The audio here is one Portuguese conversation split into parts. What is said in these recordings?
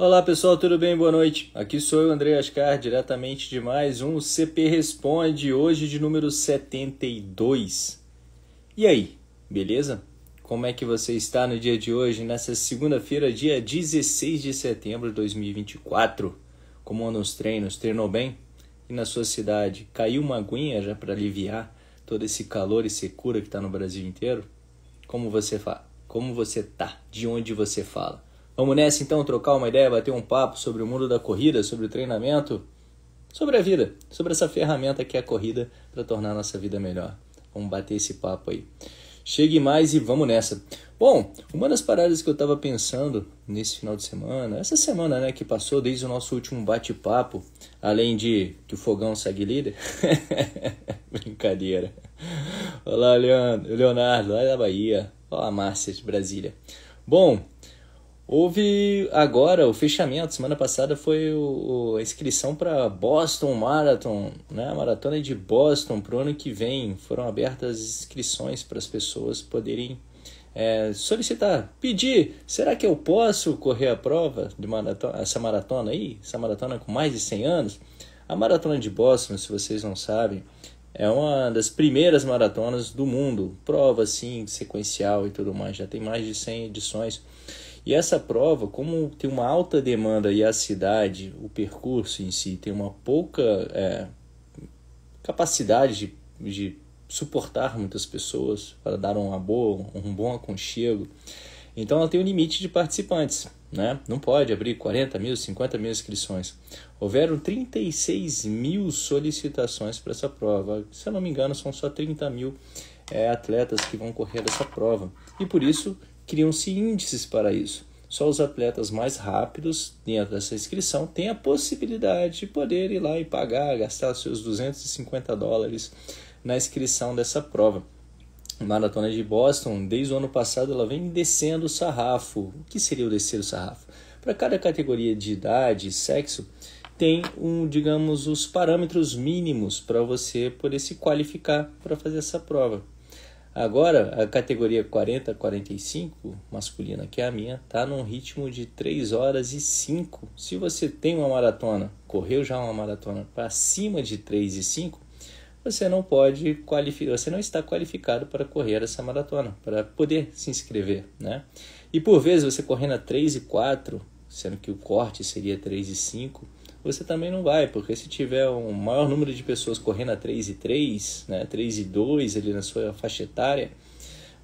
Olá pessoal, tudo bem? Boa noite. Aqui sou eu, André Ascar, diretamente de mais um CP Responde, hoje de número 72. E aí, beleza? Como é que você está no dia de hoje, nessa segunda-feira, dia 16 de setembro de 2024? Como andam os treinos? Treinou bem? E na sua cidade, caiu uma aguinha já para aliviar todo esse calor e secura que está no Brasil inteiro? Como você fala? Como você tá? De onde você fala? Vamos nessa então trocar uma ideia, bater um papo sobre o mundo da corrida, sobre o treinamento, sobre a vida, sobre essa ferramenta que é a corrida para tornar a nossa vida melhor. Vamos bater esse papo aí. Chegue mais e vamos nessa. Bom, uma das paradas que eu estava pensando nesse final de semana, essa semana né, que passou desde o nosso último bate-papo, além de que o fogão segue líder. Brincadeira. Olá, Leandro, Leonardo, lá da Bahia. Olá, Márcia, de Brasília. Bom, Houve agora o fechamento, semana passada foi o, a inscrição para Boston Marathon, né? A maratona de Boston para o ano que vem. Foram abertas inscrições para as pessoas poderem é, solicitar, pedir, será que eu posso correr a prova de maratona, essa maratona aí, essa maratona com mais de 100 anos? A maratona de Boston, se vocês não sabem, é uma das primeiras maratonas do mundo, prova assim, sequencial e tudo mais, já tem mais de 100 edições. E essa prova, como tem uma alta demanda e a cidade, o percurso em si, tem uma pouca é, capacidade de, de, suportar muitas pessoas para dar uma boa, um bom aconchego, então ela tem um limite de participantes. Né? Não pode abrir 40 mil, 50 mil inscrições. Houveram 36 mil solicitações para essa prova. Se eu não me engano, são só 30 mil é, atletas que vão correr essa prova. E por isso criam-se índices para isso. Só os atletas mais rápidos dentro dessa inscrição têm a possibilidade de poder ir lá e pagar, gastar seus 250 dólares na inscrição dessa prova. Maratona é de Boston, desde o ano passado, ela vem descendo o sarrafo. O que seria o descer o sarrafo? Para cada categoria de idade e sexo, tem um, digamos, os parâmetros mínimos para você poder se qualificar para fazer essa prova. Agora, a categoria 40 45 masculina, que é a minha, está num ritmo de 3 horas e 5. Se você tem uma maratona, correu já uma maratona para cima de 3 e 5, você não pode qualificar, você não está qualificado para correr essa maratona, para poder se inscrever, né? E por vezes você correndo a 3 e 4, sendo que o corte seria 3 e 5, você também não vai, porque se tiver um maior número de pessoas correndo a 3 e 3, né, 3 e 2 ali na sua faixa etária,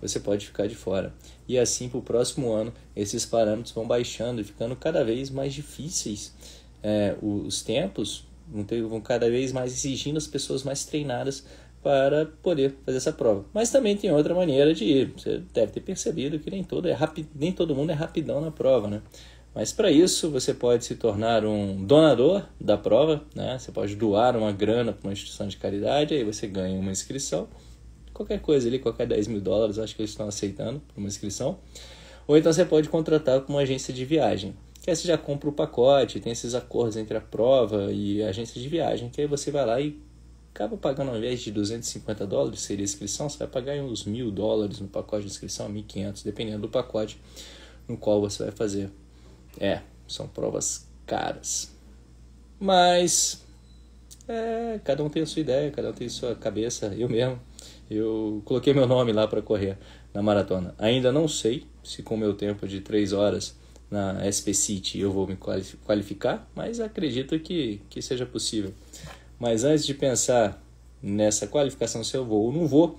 você pode ficar de fora. E assim, para o próximo ano, esses parâmetros vão baixando e ficando cada vez mais difíceis é, os tempos, vão cada vez mais exigindo as pessoas mais treinadas para poder fazer essa prova. Mas também tem outra maneira de ir. Você deve ter percebido que nem todo, é rapi, nem todo mundo é rapidão na prova, né? Mas para isso você pode se tornar um donador da prova, né? Você pode doar uma grana para uma instituição de caridade, aí você ganha uma inscrição. Qualquer coisa ali, qualquer 10 mil dólares, acho que eles estão aceitando uma inscrição. Ou então você pode contratar com uma agência de viagem, que aí você já compra o pacote, tem esses acordos entre a prova e a agência de viagem, que aí você vai lá e acaba pagando ao invés de 250 dólares, seria a inscrição, você vai pagar uns mil dólares no pacote de inscrição, 1.500, dependendo do pacote no qual você vai fazer é, são provas caras. Mas é, cada um tem a sua ideia, cada um tem a sua cabeça. Eu mesmo, eu coloquei meu nome lá para correr na maratona. Ainda não sei se com meu tempo de 3 horas na SP City eu vou me qualificar, mas acredito que, que seja possível. Mas antes de pensar nessa qualificação se eu vou ou não vou,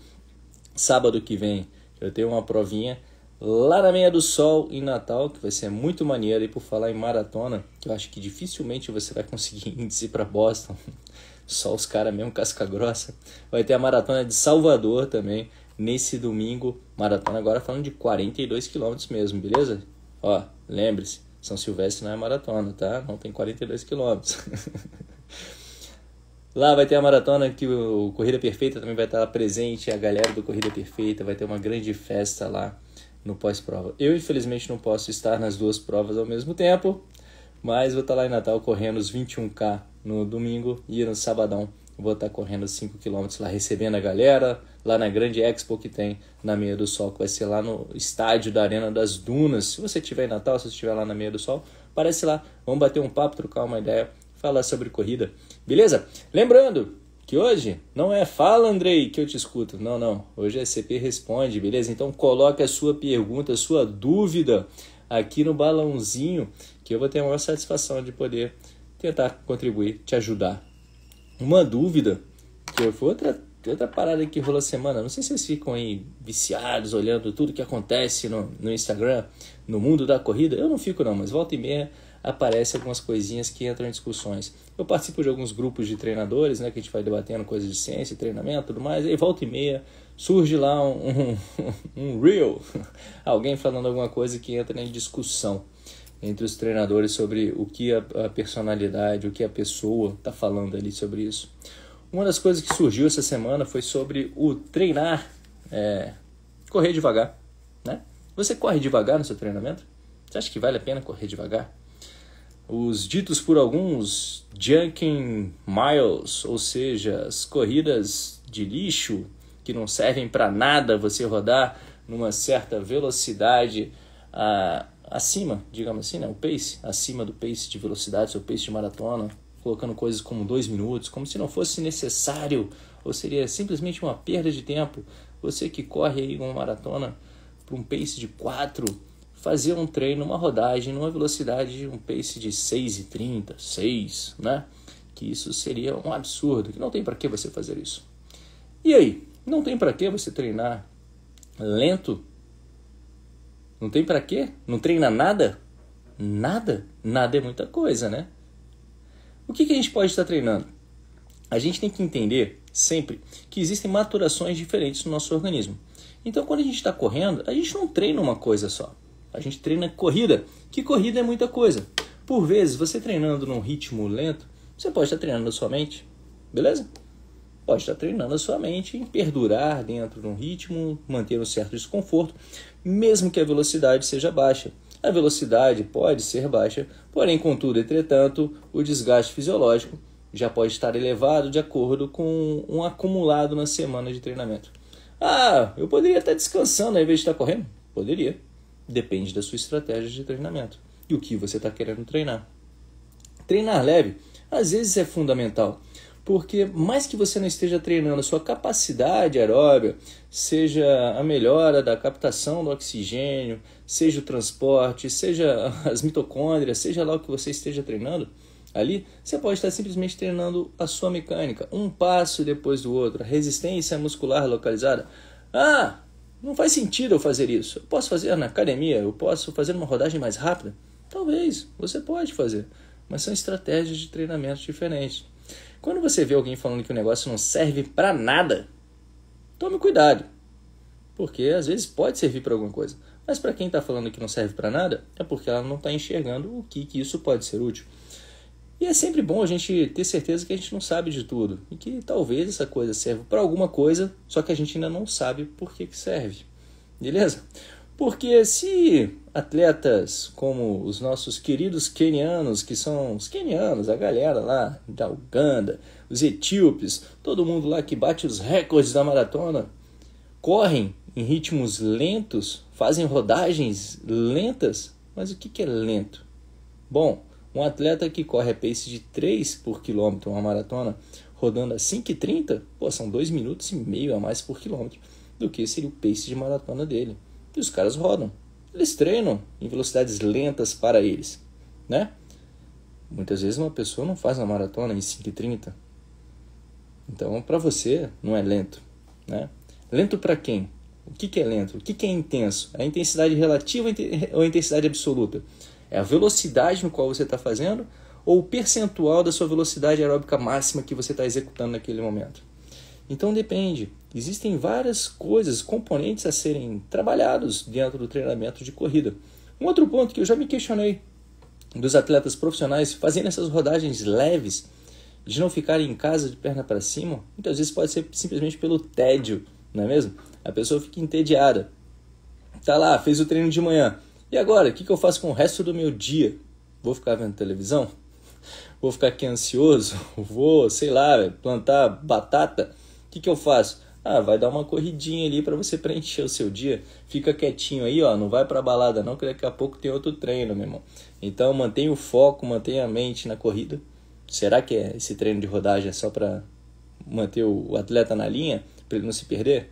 sábado que vem eu tenho uma provinha lá na Meia do Sol, em Natal, que vai ser muito maneiro. E por falar em maratona, que eu acho que dificilmente você vai conseguir índice para Boston, só os caras mesmo casca grossa. Vai ter a maratona de Salvador também, nesse domingo. Maratona agora falando de 42 km mesmo, beleza? Ó, lembre-se, São Silvestre não é maratona, tá? Não tem 42 km. Lá vai ter a maratona que o Corrida Perfeita também vai estar presente, a galera do Corrida Perfeita vai ter uma grande festa lá no pós-prova. Eu, infelizmente, não posso estar nas duas provas ao mesmo tempo, mas vou estar tá lá em Natal correndo os 21K no domingo e no sabadão vou estar tá correndo 5 km lá recebendo a galera, lá na grande expo que tem na Meia do Sol, que vai ser lá no estádio da Arena das Dunas. Se você estiver em Natal, se você estiver lá na Meia do Sol, parece lá, vamos bater um papo, trocar uma ideia, falar sobre corrida. Beleza? Lembrando, que hoje não é fala, Andrei, que eu te escuto. Não, não. Hoje é CP Responde, beleza? Então coloque a sua pergunta, a sua dúvida aqui no balãozinho, que eu vou ter a maior satisfação de poder tentar contribuir, te ajudar. Uma dúvida, que foi outra, outra parada que rolou semana. Não sei se vocês ficam aí viciados, olhando tudo que acontece no, no Instagram, no mundo da corrida. Eu não fico não, mas volta e meia aparecem algumas coisinhas que entram em discussões. Eu participo de alguns grupos de treinadores, né, que a gente vai debatendo coisas de ciência, treinamento tudo mais, e volta e meia surge lá um, um, um alguém falando alguma coisa que entra em discussão entre os treinadores sobre o que a, a personalidade, o que a pessoa está falando ali sobre isso. Uma das coisas que surgiu essa semana foi sobre o treinar, é, correr devagar. Né? Você corre devagar no seu treinamento? Você acha que vale a pena correr devagar? os ditos por alguns Junking Miles, ou seja, as corridas de lixo que não servem para nada você rodar numa certa velocidade acima, digamos assim, né? o pace, acima do pace de velocidade, seu pace de maratona, colocando coisas como dois minutos, como se não fosse necessário, ou seria simplesmente uma perda de tempo. Você que corre aí uma maratona para um pace de quatro fazer um treino, uma rodagem, numa velocidade, um pace de 6,30, 6, né? Que isso seria um absurdo, que não tem para que você fazer isso. E aí? Não tem para que você treinar lento? Não tem para que? Não treina nada? Nada? Nada é muita coisa, né? O que, que a gente pode estar treinando? A gente tem que entender sempre que existem maturações diferentes no nosso organismo. Então, quando a gente está correndo, a gente não treina uma coisa só. A gente treina corrida, que corrida é muita coisa. Por vezes, você treinando num ritmo lento, você pode estar treinando a sua mente, beleza? Pode estar treinando a sua mente em perdurar dentro de um ritmo, manter um certo desconforto, mesmo que a velocidade seja baixa. A velocidade pode ser baixa, porém, contudo, entretanto, o desgaste fisiológico já pode estar elevado de acordo com um acumulado na semana de treinamento. Ah, eu poderia estar descansando ao invés de estar correndo? Poderia. Depende da sua estratégia de treinamento e o que você está querendo treinar. Treinar leve às vezes é fundamental, porque mais que você não esteja treinando a sua capacidade aeróbica, seja a melhora da captação do oxigênio, seja o transporte, seja as mitocôndrias, seja lá o que você esteja treinando, ali, você pode estar simplesmente treinando a sua mecânica, um passo depois do outro, a resistência muscular localizada. Ah, não faz sentido eu fazer isso. Eu posso fazer na academia, eu posso fazer uma rodagem mais rápida? Talvez, você pode fazer, mas são estratégias de treinamento diferentes. Quando você vê alguém falando que o negócio não serve para nada, tome cuidado, porque às vezes pode servir para alguma coisa. Mas para quem está falando que não serve para nada, é porque ela não está enxergando o que, que isso pode ser útil. E é sempre bom a gente ter certeza que a gente não sabe de tudo e que talvez essa coisa serva para alguma coisa, só que a gente ainda não sabe por que, que serve. Beleza? Porque se atletas como os nossos queridos quenianos, que são os quenianos, a galera lá da Uganda, os etíopes, todo mundo lá que bate os recordes da maratona, correm em ritmos lentos, fazem rodagens lentas, mas o que, que é lento? Bom, um atleta que corre a pace de 3 por quilômetro, uma maratona, rodando a 5,30, pô, são 2 minutos e meio a mais por quilômetro do que seria o pace de maratona dele. E os caras rodam. Eles treinam em velocidades lentas para eles, né? Muitas vezes uma pessoa não faz uma maratona em 5,30. Então, para você, não é lento, né? Lento para quem? O que, que é lento? O que, que é intenso? É a intensidade relativa ou a intensidade absoluta? É a velocidade no qual você está fazendo ou o percentual da sua velocidade aeróbica máxima que você está executando naquele momento. Então depende. Existem várias coisas, componentes a serem trabalhados dentro do treinamento de corrida. Um outro ponto que eu já me questionei dos atletas profissionais fazendo essas rodagens leves, de não ficarem em casa de perna para cima, muitas vezes pode ser simplesmente pelo tédio, não é mesmo? A pessoa fica entediada. Tá lá, fez o treino de manhã, e agora, o que, que eu faço com o resto do meu dia? Vou ficar vendo televisão? Vou ficar aqui ansioso? Vou, sei lá, plantar batata? O que, que eu faço? Ah, vai dar uma corridinha ali para você preencher o seu dia. Fica quietinho aí, ó, não vai para balada não, que daqui a pouco tem outro treino, meu irmão. Então mantenha o foco, mantenha a mente na corrida. Será que é esse treino de rodagem é só para manter o atleta na linha, para ele não se perder?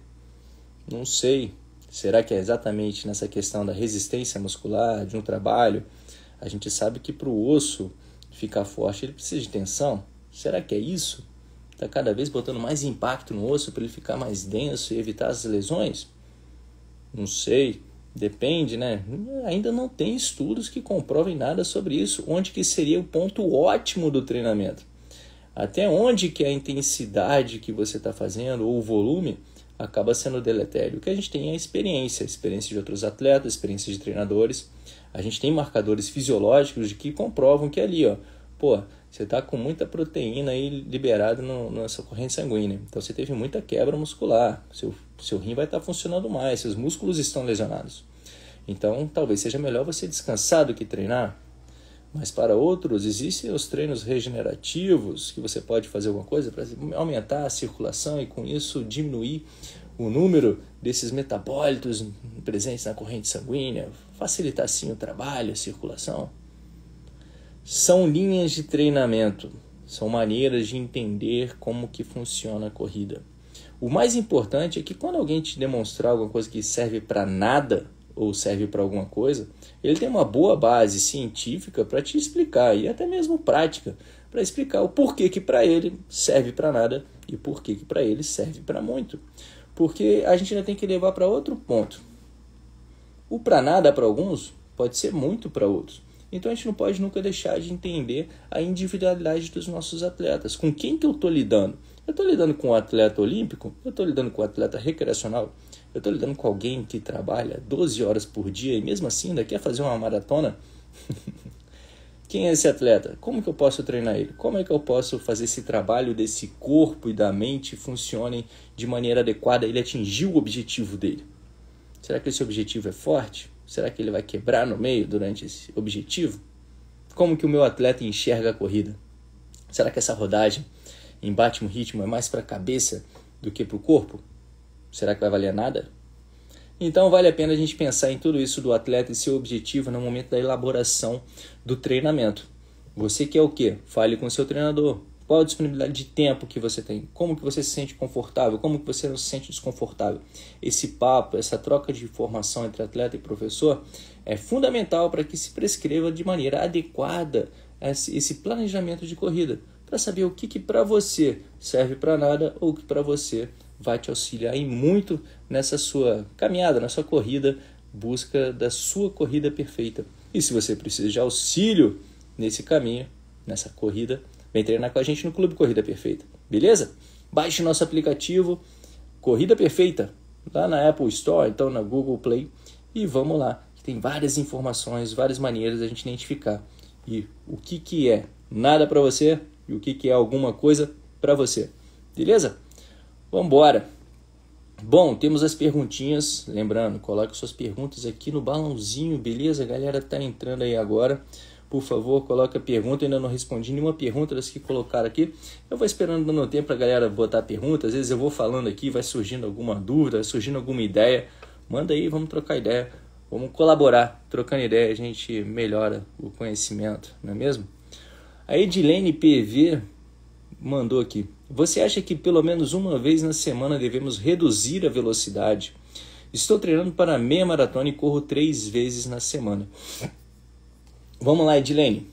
Não sei. Será que é exatamente nessa questão da resistência muscular, de um trabalho? A gente sabe que para o osso ficar forte ele precisa de tensão. Será que é isso? Está cada vez botando mais impacto no osso para ele ficar mais denso e evitar as lesões? Não sei, depende, né? Ainda não tem estudos que comprovem nada sobre isso. Onde que seria o ponto ótimo do treinamento? Até onde que a intensidade que você está fazendo ou o volume acaba sendo deletério. O que a gente tem é a experiência, a experiência de outros atletas, experiência de treinadores. A gente tem marcadores fisiológicos que comprovam que ali, ó, pô, você está com muita proteína aí liberada no, sua corrente sanguínea. Então você teve muita quebra muscular, seu, seu rim vai estar tá funcionando mais, seus músculos estão lesionados. Então talvez seja melhor você descansar do que treinar. Mas para outros, existem os treinos regenerativos, que você pode fazer alguma coisa para aumentar a circulação e com isso diminuir o número desses metabólitos presentes na corrente sanguínea, facilitar sim o trabalho, a circulação. São linhas de treinamento, são maneiras de entender como que funciona a corrida. O mais importante é que quando alguém te demonstrar alguma coisa que serve para nada, ou serve para alguma coisa, ele tem uma boa base científica para te explicar e até mesmo prática para explicar o porquê que para ele serve para nada e porquê que para ele serve para muito. Porque a gente ainda tem que levar para outro ponto. O para nada para alguns pode ser muito para outros. Então a gente não pode nunca deixar de entender a individualidade dos nossos atletas. Com quem que eu estou lidando? Eu estou lidando com o atleta olímpico? Eu estou lidando com o atleta recreacional? Eu estou lidando com alguém que trabalha 12 horas por dia e mesmo assim ainda quer fazer uma maratona. Quem é esse atleta? Como que eu posso treinar ele? Como é que eu posso fazer esse trabalho desse corpo e da mente funcionem de maneira adequada? Ele atingir o objetivo dele. Será que esse objetivo é forte? Será que ele vai quebrar no meio durante esse objetivo? Como que o meu atleta enxerga a corrida? Será que essa rodagem em um ritmo é mais para a cabeça do que para o corpo? será que vai valer nada? Então vale a pena a gente pensar em tudo isso do atleta e seu objetivo no momento da elaboração do treinamento. Você quer o quê? Fale com seu treinador. Qual a disponibilidade de tempo que você tem? Como que você se sente confortável? Como que você não se sente desconfortável? Esse papo, essa troca de informação entre atleta e professor é fundamental para que se prescreva de maneira adequada esse planejamento de corrida, para saber o que, que para você serve para nada ou o que para você vai te auxiliar e muito nessa sua caminhada, na sua corrida, busca da sua corrida perfeita. E se você precisa de auxílio nesse caminho, nessa corrida, vem treinar com a gente no Clube Corrida Perfeita, beleza? Baixe nosso aplicativo Corrida Perfeita lá na Apple Store, então na Google Play e vamos lá, tem várias informações, várias maneiras da gente identificar e o que que é nada para você e o que que é alguma coisa para você. Beleza? Vamos embora. Bom, temos as perguntinhas. Lembrando, coloque suas perguntas aqui no balãozinho, beleza? A galera tá entrando aí agora. Por favor, coloque a pergunta. Eu ainda não respondi nenhuma pergunta das que colocaram aqui. Eu vou esperando dando tempo para a galera botar pergunta. Às vezes eu vou falando aqui, vai surgindo alguma dúvida, vai surgindo alguma ideia. Manda aí, vamos trocar ideia. Vamos colaborar, trocando ideia, a gente melhora o conhecimento, não é mesmo? A Edilene PV mandou aqui. Você acha que pelo menos uma vez na semana devemos reduzir a velocidade? Estou treinando para meia maratona e corro três vezes na semana. Vamos lá, Edilene.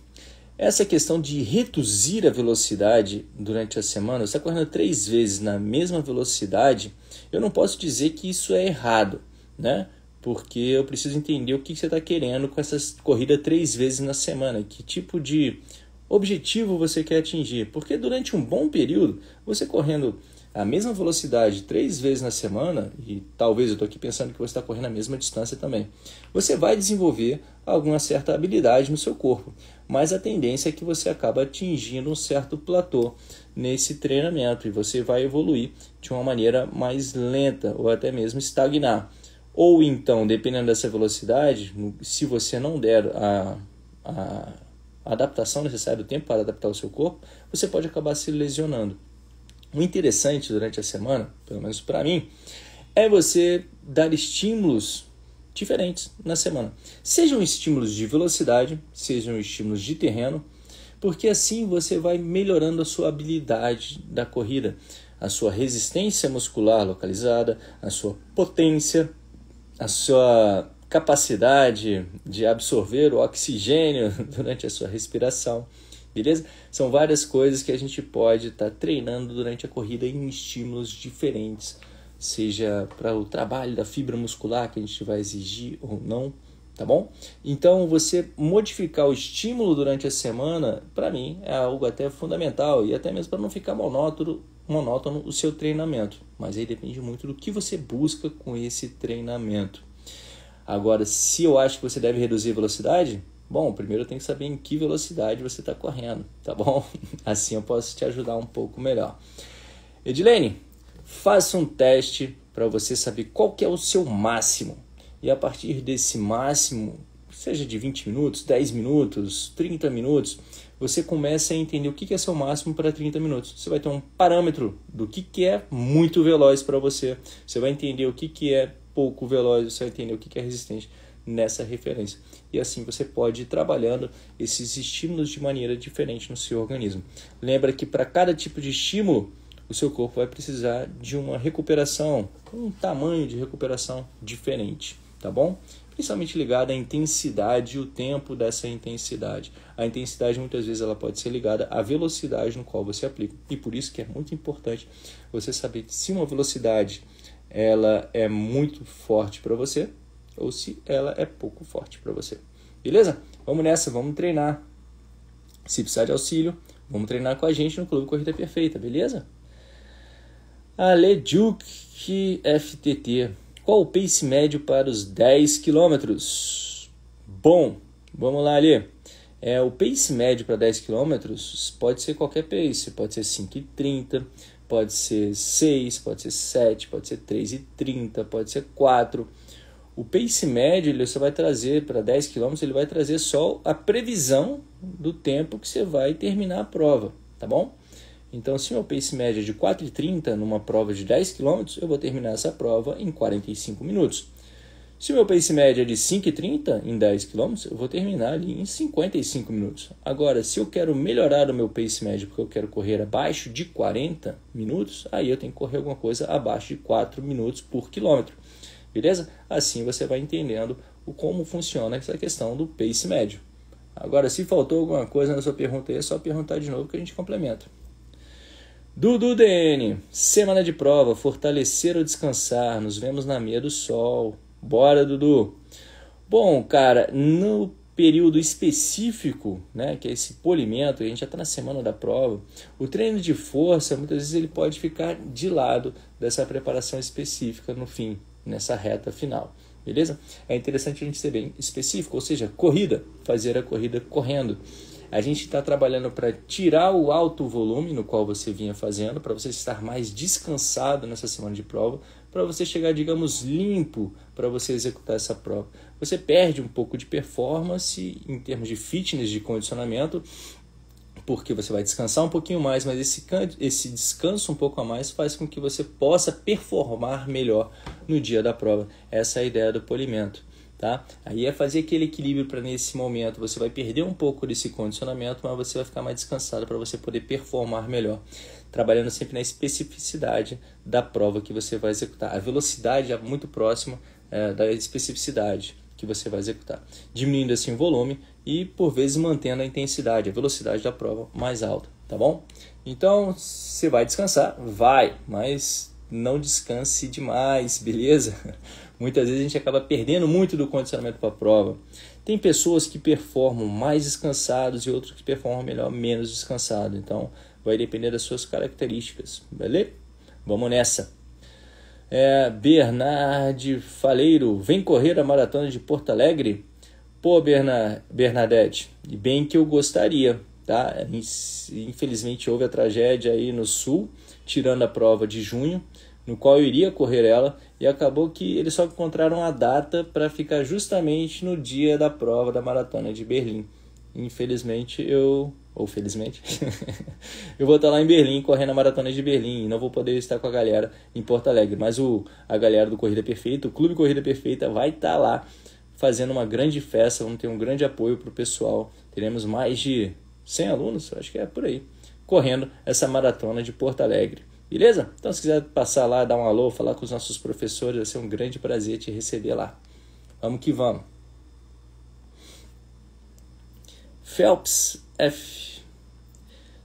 Essa questão de reduzir a velocidade durante a semana, você está correndo três vezes na mesma velocidade, eu não posso dizer que isso é errado, né? Porque eu preciso entender o que você está querendo com essa corrida três vezes na semana, que tipo de objetivo você quer atingir. Porque durante um bom período, você correndo a mesma velocidade três vezes na semana, e talvez eu estou aqui pensando que você está correndo a mesma distância também, você vai desenvolver alguma certa habilidade no seu corpo. Mas a tendência é que você acaba atingindo um certo platô nesse treinamento e você vai evoluir de uma maneira mais lenta ou até mesmo estagnar. Ou então, dependendo dessa velocidade, se você não der a, a adaptação necessária, o tempo para adaptar o seu corpo, você pode acabar se lesionando. O interessante durante a semana, pelo menos para mim, é você dar estímulos diferentes na semana. Sejam estímulos de velocidade, sejam estímulos de terreno, porque assim você vai melhorando a sua habilidade da corrida, a sua resistência muscular localizada, a sua potência, a sua capacidade de absorver o oxigênio durante a sua respiração, beleza? São várias coisas que a gente pode estar tá treinando durante a corrida em estímulos diferentes, seja para o trabalho da fibra muscular que a gente vai exigir ou não, tá bom? Então, você modificar o estímulo durante a semana, para mim, é algo até fundamental e até mesmo para não ficar monótono, monótono o seu treinamento, mas aí depende muito do que você busca com esse treinamento Agora, se eu acho que você deve reduzir a velocidade, bom, primeiro eu tenho que saber em que velocidade você está correndo, tá bom? Assim eu posso te ajudar um pouco melhor. Edilene, faça um teste para você saber qual que é o seu máximo. E a partir desse máximo, seja de 20 minutos, 10 minutos, 30 minutos, você começa a entender o que é seu máximo para 30 minutos. Você vai ter um parâmetro do que é muito veloz para você. Você vai entender o que é pouco veloz, você vai entender o que é resistente nessa referência. E assim você pode ir trabalhando esses estímulos de maneira diferente no seu organismo. Lembra que para cada tipo de estímulo, o seu corpo vai precisar de uma recuperação, um tamanho de recuperação diferente, tá bom? Principalmente ligada à intensidade e o tempo dessa intensidade. A intensidade muitas vezes ela pode ser ligada à velocidade no qual você aplica. E por isso que é muito importante você saber se uma velocidade ela é muito forte para você ou se ela é pouco forte para você. Beleza? Vamos nessa, vamos treinar. Se precisar de auxílio, vamos treinar com a gente no Clube Corrida Perfeita, beleza? duke FTT. Qual o pace médio para os 10 km? Bom, vamos lá, ali É, o pace médio para 10 km pode ser qualquer pace, pode ser 5,30, pode ser 6, pode ser 7, pode ser 3 30, pode ser 4. O pace médio ele só vai trazer para 10 km, ele vai trazer só a previsão do tempo que você vai terminar a prova, tá bom? Então, se meu pace médio é de 4,30 numa prova de 10 km, eu vou terminar essa prova em 45 minutos. Se o meu pace médio é de 5,30 em 10 km, eu vou terminar ali em 55 minutos. Agora, se eu quero melhorar o meu pace médio porque eu quero correr abaixo de 40 minutos, aí eu tenho que correr alguma coisa abaixo de 4 minutos por quilômetro. Beleza? Assim você vai entendendo o como funciona essa questão do pace médio. Agora, se faltou alguma coisa na sua pergunta aí, é só perguntar de novo que a gente complementa. Dudu DN, semana de prova, fortalecer ou descansar, nos vemos na meia do sol. Bora, Dudu! Bom, cara, no período específico, né, que é esse polimento, a gente já está na semana da prova, o treino de força muitas vezes ele pode ficar de lado dessa preparação específica no fim, nessa reta final, beleza? É interessante a gente ser bem específico, ou seja, corrida, fazer a corrida correndo. A gente está trabalhando para tirar o alto volume no qual você vinha fazendo, para você estar mais descansado nessa semana de prova, para você chegar, digamos, limpo para você executar essa prova. Você perde um pouco de performance em termos de fitness, de condicionamento, porque você vai descansar um pouquinho mais, mas esse, esse descanso um pouco a mais faz com que você possa performar melhor no dia da prova. Essa é a ideia do polimento. Tá? Aí é fazer aquele equilíbrio para nesse momento você vai perder um pouco desse condicionamento, mas você vai ficar mais descansado para você poder performar melhor trabalhando sempre na especificidade da prova que você vai executar. A velocidade é muito próxima é, da especificidade que você vai executar, diminuindo assim o volume e por vezes mantendo a intensidade, a velocidade da prova mais alta, tá bom? Então, você vai descansar? Vai, mas não descanse demais, beleza? Muitas vezes a gente acaba perdendo muito do condicionamento para a prova. Tem pessoas que performam mais descansados e outros que performam melhor menos descansado. Então, vai depender das suas características, beleza? Vamos nessa. É, Bernard Faleiro, vem correr a maratona de Porto Alegre? Pô, Berna, Bernadette, bem que eu gostaria, tá? Infelizmente houve a tragédia aí no Sul, tirando a prova de junho, no qual eu iria correr ela, e acabou que eles só encontraram a data para ficar justamente no dia da prova da maratona de Berlim. Infelizmente eu ou felizmente, eu vou estar lá em Berlim correndo a maratona de Berlim e não vou poder estar com a galera em Porto Alegre. Mas o, a galera do Corrida Perfeita, o Clube Corrida Perfeita, vai estar lá fazendo uma grande festa. Vamos ter um grande apoio para o pessoal. Teremos mais de 100 alunos, acho que é por aí, correndo essa maratona de Porto Alegre. Beleza? Então, se quiser passar lá, dar um alô, falar com os nossos professores, vai ser um grande prazer te receber lá. Vamos que vamos. Phelps F.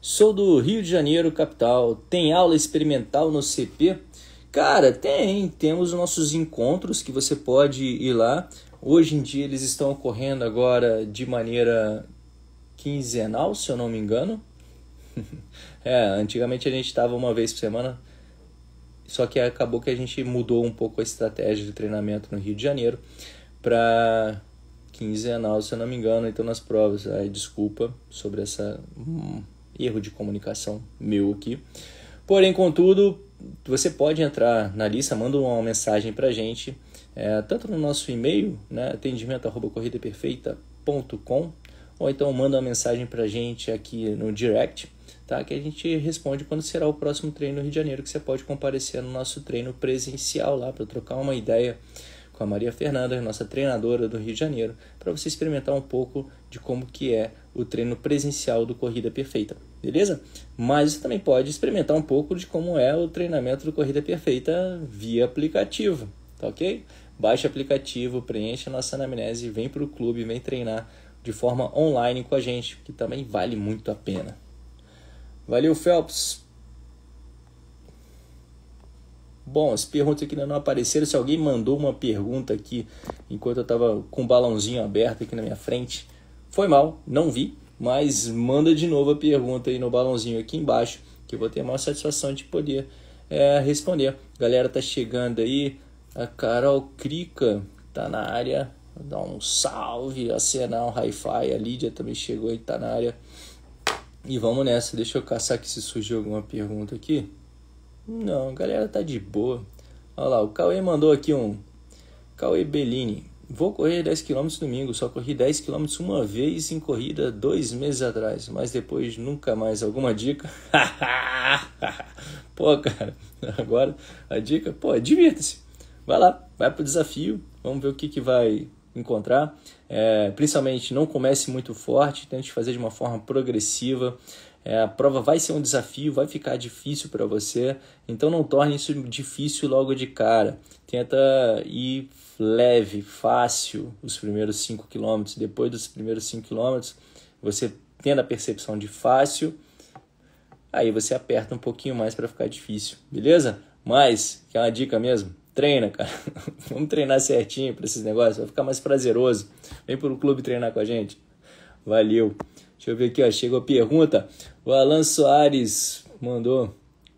Sou do Rio de Janeiro, capital. Tem aula experimental no CP? Cara, tem. Temos nossos encontros que você pode ir lá. Hoje em dia eles estão ocorrendo agora de maneira quinzenal, se eu não me engano. é, antigamente a gente estava uma vez por semana, só que acabou que a gente mudou um pouco a estratégia de treinamento no Rio de Janeiro para quinzenal, se eu não me engano, então nas provas. Aí, desculpa sobre essa hum, erro de comunicação meu aqui. Porém, contudo, você pode entrar na lista, manda uma mensagem para a gente, é, tanto no nosso e-mail, né, atendimento@corridaperfeita.com, ou então manda uma mensagem para a gente aqui no direct, tá? Que a gente responde quando será o próximo treino no Rio de Janeiro, que você pode comparecer no nosso treino presencial lá para trocar uma ideia com a Maria Fernanda, nossa treinadora do Rio de Janeiro, para você experimentar um pouco de como que é o treino presencial do Corrida Perfeita, beleza? Mas você também pode experimentar um pouco de como é o treinamento do Corrida Perfeita via aplicativo, tá ok? Baixe o aplicativo, preencha a nossa anamnese, vem para o clube, vem treinar de forma online com a gente, que também vale muito a pena. Valeu, Phelps! Bom, as perguntas aqui ainda não apareceram. Se alguém mandou uma pergunta aqui enquanto eu estava com o um balãozinho aberto aqui na minha frente, foi mal, não vi, mas manda de novo a pergunta aí no balãozinho aqui embaixo, que eu vou ter a maior satisfação de poder é, responder. Galera tá chegando aí, a Carol Crica tá na área, dá um salve, a Senal Hi-Fi, a Lídia também chegou aí, tá na área. E vamos nessa, deixa eu caçar que se surgiu alguma pergunta aqui. Não, galera tá de boa. Olha lá, o Cauê mandou aqui um. Cauê Bellini. Vou correr 10 km domingo, só corri 10 km uma vez em corrida dois meses atrás, mas depois nunca mais. Alguma dica? pô, cara, agora a dica, pô, divirta-se. Vai lá, vai pro desafio, vamos ver o que, que vai encontrar. É, principalmente, não comece muito forte, tente fazer de uma forma progressiva. É, a prova vai ser um desafio, vai ficar difícil para você, então não torne isso difícil logo de cara. Tenta ir leve, fácil os primeiros 5 quilômetros, depois dos primeiros 5 quilômetros, você tendo a percepção de fácil, aí você aperta um pouquinho mais para ficar difícil, beleza? Mas, que é uma dica mesmo, treina, cara. Vamos treinar certinho para esses negócios, vai ficar mais prazeroso. Vem pro clube treinar com a gente. Valeu. Deixa eu ver aqui, ó, chegou a pergunta. O Alan Soares mandou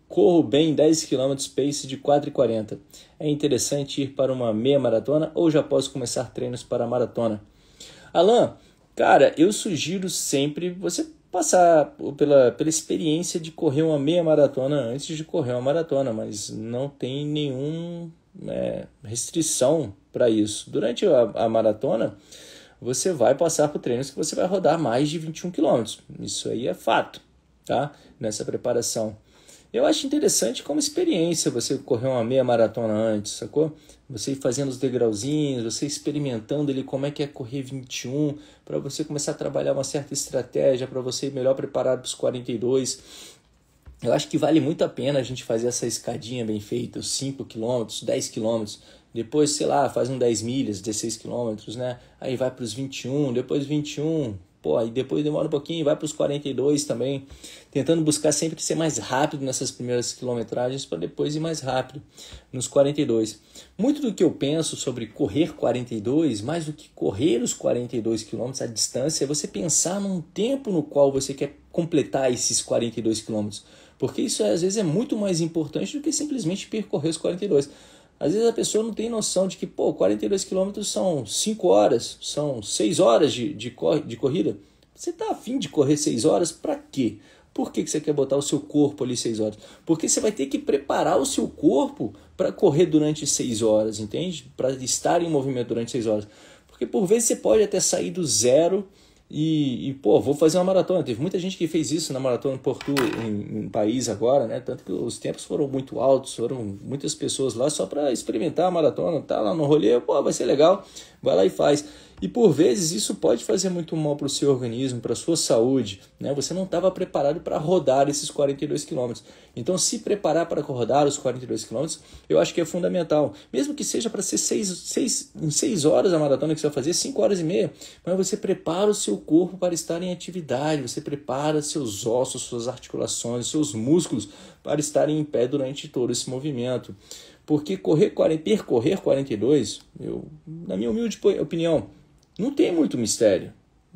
Corro bem 10 km pace de 4,40. É interessante ir para uma meia maratona ou já posso começar treinos para a maratona? Alan, cara, eu sugiro sempre você passar pela, pela experiência de correr uma meia maratona antes de correr uma maratona, mas não tem nenhuma é, né, restrição para isso. Durante a, a maratona, você vai passar por treinos que você vai rodar mais de 21 km. Isso aí é fato, tá? Nessa preparação. Eu acho interessante como experiência você correr uma meia maratona antes, sacou? Você ir fazendo os degrauzinhos, você experimentando ele como é que é correr 21, para você começar a trabalhar uma certa estratégia, para você ir melhor preparado para os 42. Eu acho que vale muito a pena a gente fazer essa escadinha bem feita, os 5 km, 10 km, depois, sei lá, faz um 10 milhas, 16 km, né? Aí vai para os 21, depois 21, pô, aí depois demora um pouquinho, vai para os 42 também tentando buscar sempre ser mais rápido nessas primeiras quilometragens para depois ir mais rápido nos 42. Muito do que eu penso sobre correr 42, mais do que correr os 42 quilômetros a distância, é você pensar num tempo no qual você quer completar esses 42 quilômetros, porque isso às vezes é muito mais importante do que simplesmente percorrer os 42. Às vezes a pessoa não tem noção de que, pô, 42 quilômetros são 5 horas, são 6 horas de, de, de corrida. Você está afim de correr 6 horas para quê? Por que, que você quer botar o seu corpo ali seis horas? Porque você vai ter que preparar o seu corpo para correr durante seis horas, entende? Para estar em movimento durante seis horas. Porque por vezes você pode até sair do zero e, e, pô, vou fazer uma maratona. Teve muita gente que fez isso na maratona Porto, em, em país agora, né? Tanto que os tempos foram muito altos, foram muitas pessoas lá só para experimentar a maratona, tá lá no rolê, pô, vai ser legal, vai lá e faz. E por vezes isso pode fazer muito mal para o seu organismo, para a sua saúde. Né? Você não estava preparado para rodar esses 42 km. Então, se preparar para rodar os 42 km, eu acho que é fundamental. Mesmo que seja para ser 6 seis, seis, seis horas a maratona que você vai fazer, 5 horas e meia. Mas você prepara o seu corpo para estar em atividade, você prepara seus ossos, suas articulações, seus músculos para estarem em pé durante todo esse movimento. Porque correr, percorrer 42, eu, na minha humilde opinião, não tem muito mistério.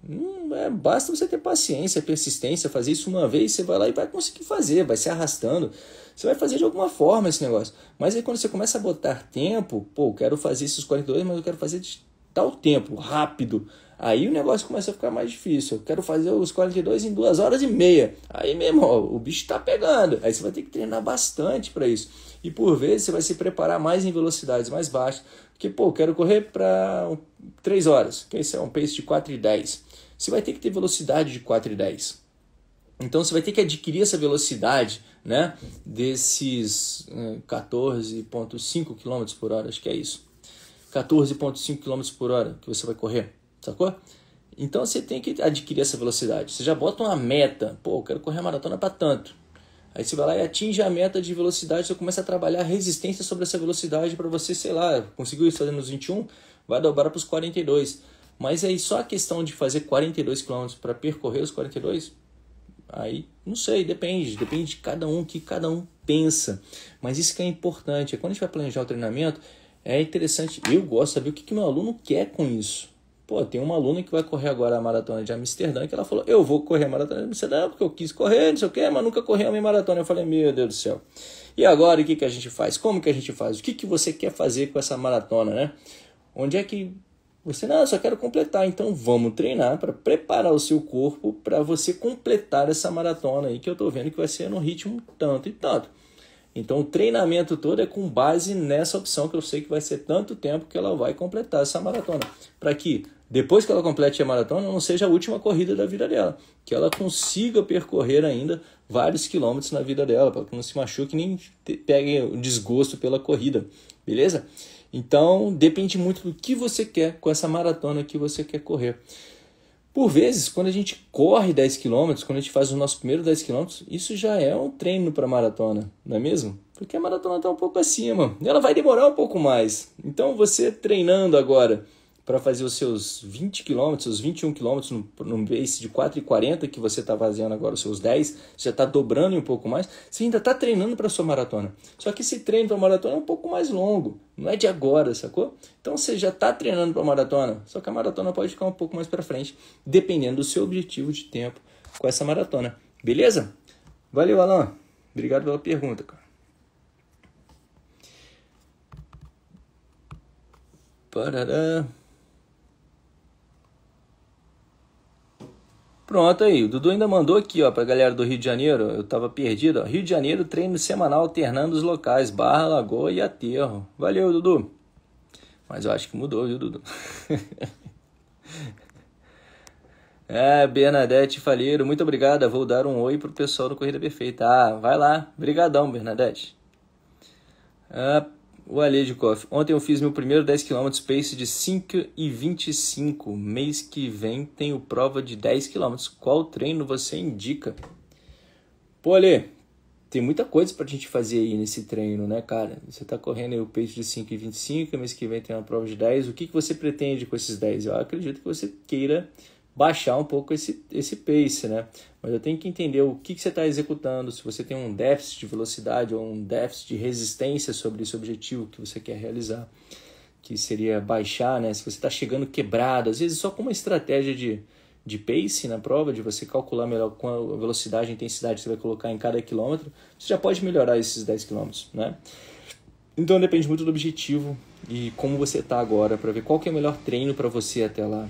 Não, é, basta você ter paciência, persistência, fazer isso uma vez, você vai lá e vai conseguir fazer, vai se arrastando. Você vai fazer de alguma forma esse negócio. Mas aí quando você começa a botar tempo, pô, quero fazer esses 42, mas eu quero fazer de tal tempo, rápido. Aí o negócio começa a ficar mais difícil. Eu quero fazer os 42 em duas horas e meia. Aí mesmo, ó, o bicho tá pegando. Aí você vai ter que treinar bastante para isso. E por vezes você vai se preparar mais em velocidades mais baixas que pô, quero correr para 3 horas, que esse é, é um pace de 4,10. Você vai ter que ter velocidade de 4,10. Então você vai ter que adquirir essa velocidade né, desses 14,5 eh, km por hora, acho que é isso. 14,5 km por hora que você vai correr, sacou? Então você tem que adquirir essa velocidade. Você já bota uma meta, pô, eu quero correr a maratona para tanto. Aí você vai lá e atinge a meta de velocidade, você começa a trabalhar resistência sobre essa velocidade para você, sei lá, conseguiu isso fazendo os 21, vai dobrar para os 42. Mas aí só a questão de fazer 42 km para percorrer os 42, aí não sei, depende, depende de cada um, que cada um pensa. Mas isso que é importante, é quando a gente vai planejar o treinamento, é interessante, eu gosto de saber o que, que meu aluno quer com isso. Pô, tem uma aluna que vai correr agora a maratona de Amsterdã, que ela falou, eu vou correr a maratona de Amsterdã porque eu quis correr, não sei o quê, mas nunca corri uma maratona. Eu falei, meu Deus do céu. E agora, o que, que a gente faz? Como que a gente faz? O que, que você quer fazer com essa maratona, né? Onde é que você, não, eu só quero completar, então vamos treinar para preparar o seu corpo para você completar essa maratona aí que eu estou vendo que vai ser no ritmo tanto e tanto. Então o treinamento todo é com base nessa opção que eu sei que vai ser tanto tempo que ela vai completar essa maratona. Para que depois que ela complete a maratona não seja a última corrida da vida dela, que ela consiga percorrer ainda vários quilômetros na vida dela, para que não se machuque nem pegue o desgosto pela corrida, beleza? Então depende muito do que você quer com essa maratona que você quer correr. Por vezes, quando a gente corre 10 km, quando a gente faz o nosso primeiro 10 km, isso já é um treino para maratona, não é mesmo? Porque a maratona está um pouco acima, ela vai demorar um pouco mais. Então, você treinando agora para fazer os seus 20 quilômetros, os 21 quilômetros no, no pace de 4,40 que você está fazendo agora, os seus 10, você já está dobrando um pouco mais, você ainda está treinando para sua maratona. Só que esse treino para maratona é um pouco mais longo, não é de agora, sacou? Então você já está treinando para maratona, só que a maratona pode ficar um pouco mais para frente, dependendo do seu objetivo de tempo com essa maratona. Beleza? Valeu, Alan. Obrigado pela pergunta, cara. Parará. Pronto aí, o Dudu ainda mandou aqui, ó, pra galera do Rio de Janeiro, eu tava perdido, ó. Rio de Janeiro, treino semanal alternando os locais, Barra, Lagoa e Aterro. Valeu, Dudu. Mas eu acho que mudou, viu, Dudu? é, Bernadette Falheiro, muito obrigada. Vou dar um oi pro pessoal do Corrida Perfeita. Ah, vai lá. Brigadão, Bernadette. Ah, o Aledikov. Ontem eu fiz meu primeiro 10km pace de 5 e 25. Mês que vem tenho prova de 10km. Qual treino você indica? Pô, Ale, tem muita coisa pra gente fazer aí nesse treino, né, cara? Você tá correndo aí o pace de 5 e 25, mês que vem tem uma prova de 10. O que, que você pretende com esses 10? Eu acredito que você queira baixar um pouco esse, esse pace, né? Mas eu tenho que entender o que, que você está executando, se você tem um déficit de velocidade ou um déficit de resistência sobre esse objetivo que você quer realizar, que seria baixar, né? Se você está chegando quebrado, às vezes só com uma estratégia de, de pace na prova, de você calcular melhor qual a velocidade e intensidade que você vai colocar em cada quilômetro, você já pode melhorar esses 10 quilômetros, né? Então depende muito do objetivo e como você está agora para ver qual que é o melhor treino para você até lá.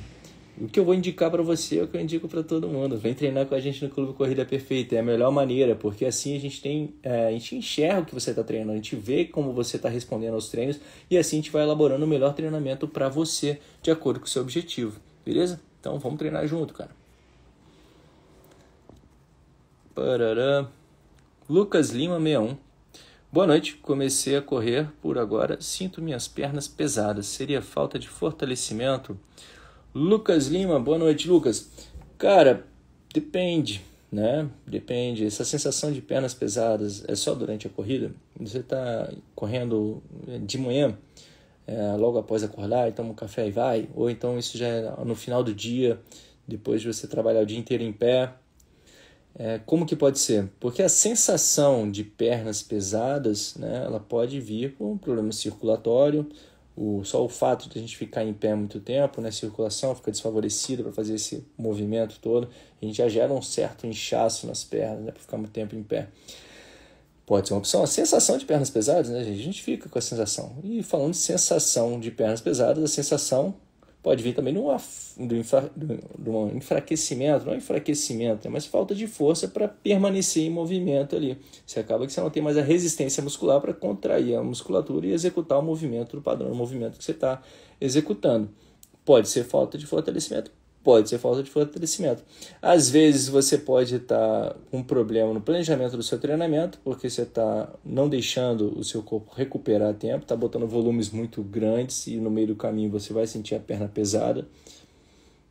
O que eu vou indicar para você é o que eu indico para todo mundo. Vem treinar com a gente no Clube Corrida Perfeita. É a melhor maneira, porque assim a gente tem, é, a gente enxerga o que você está treinando, a gente vê como você está respondendo aos treinos e assim a gente vai elaborando o melhor treinamento para você, de acordo com o seu objetivo. Beleza? Então vamos treinar junto, cara. Parará. Lucas Lima 61. Boa noite. Comecei a correr por agora. Sinto minhas pernas pesadas. Seria falta de fortalecimento? Lucas Lima, boa noite, Lucas. Cara, depende, né? Depende. Essa sensação de pernas pesadas é só durante a corrida? Você está correndo de manhã, é, logo após acordar, e toma um café e vai? Ou então isso já é no final do dia, depois de você trabalhar o dia inteiro em pé? É, como que pode ser? Porque a sensação de pernas pesadas, né, ela pode vir com um problema circulatório, o, só o fato de a gente ficar em pé muito tempo, né, a circulação fica desfavorecida para fazer esse movimento todo, a gente já gera um certo inchaço nas pernas, né, para ficar muito tempo em pé. Pode ser uma opção. A sensação de pernas pesadas, né, gente? A gente fica com a sensação. E falando de sensação de pernas pesadas, a sensação pode vir também de, uma, de, de um enfraquecimento, não é enfraquecimento, é mas falta de força para permanecer em movimento ali. Você acaba que você não tem mais a resistência muscular para contrair a musculatura e executar o movimento do padrão, o movimento que você está executando. Pode ser falta de fortalecimento, pode ser falta de fortalecimento. Às vezes você pode estar com um problema no planejamento do seu treinamento, porque você está não deixando o seu corpo recuperar tempo, está botando volumes muito grandes e no meio do caminho você vai sentir a perna pesada.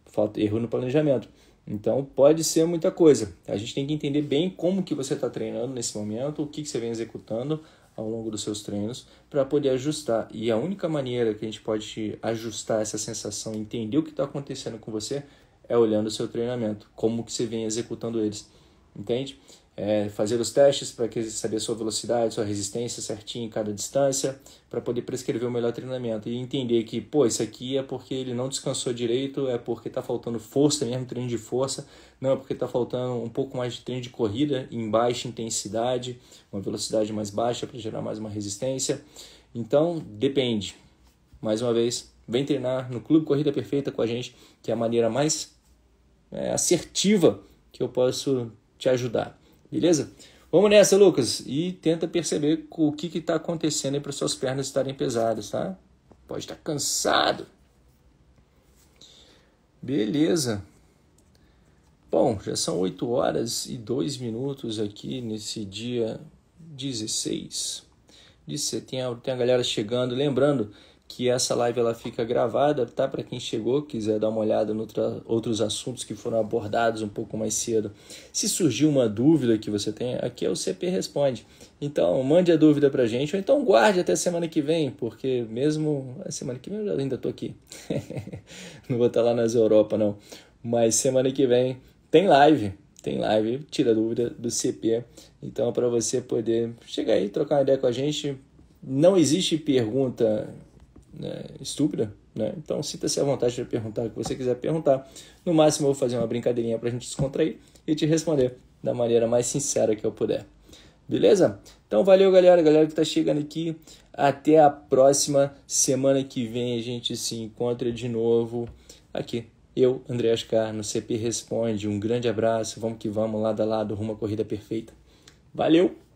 Falta erro no planejamento. Então pode ser muita coisa. A gente tem que entender bem como que você está treinando nesse momento, o que, que você vem executando, ao longo dos seus treinos para poder ajustar. E a única maneira que a gente pode ajustar essa sensação, entender o que está acontecendo com você, é olhando o seu treinamento, como que você vem executando eles, entende? é, fazer os testes para saber sua velocidade, sua resistência certinho em cada distância, para poder prescrever o melhor treinamento e entender que, pô, isso aqui é porque ele não descansou direito, é porque está faltando força mesmo, treino de força, não é porque está faltando um pouco mais de treino de corrida em baixa intensidade, uma velocidade mais baixa para gerar mais uma resistência. Então, depende. Mais uma vez, vem treinar no Clube Corrida Perfeita com a gente, que é a maneira mais é, assertiva que eu posso te ajudar. Beleza? Vamos nessa, Lucas. E tenta perceber o que está acontecendo para suas pernas estarem pesadas, tá? Pode estar tá cansado. Beleza. Bom, já são 8 horas e 2 minutos aqui nesse dia 16 de setembro. Tem a galera chegando. Lembrando, que essa live ela fica gravada, tá? Para quem chegou, quiser dar uma olhada nos outros assuntos que foram abordados um pouco mais cedo. Se surgiu uma dúvida que você tem, aqui é o CP Responde. Então, mande a dúvida pra gente, ou então guarde até semana que vem, porque mesmo a é, semana que vem eu ainda tô aqui. não vou estar tá lá nas Europa, não. Mas semana que vem tem live, tem live, tira dúvida do CP. Então, para você poder chegar aí, trocar uma ideia com a gente. Não existe pergunta né, estúpida, né? Então, sinta-se à vontade de perguntar o que você quiser perguntar. No máximo, eu vou fazer uma brincadeirinha para a gente descontrair e te responder da maneira mais sincera que eu puder. Beleza? Então, valeu, galera. Galera que está chegando aqui. Até a próxima semana que vem. A gente se encontra de novo aqui. Eu, André Ascar, no CP Responde. Um grande abraço. Vamos que vamos, lado a lado, rumo à corrida perfeita. Valeu!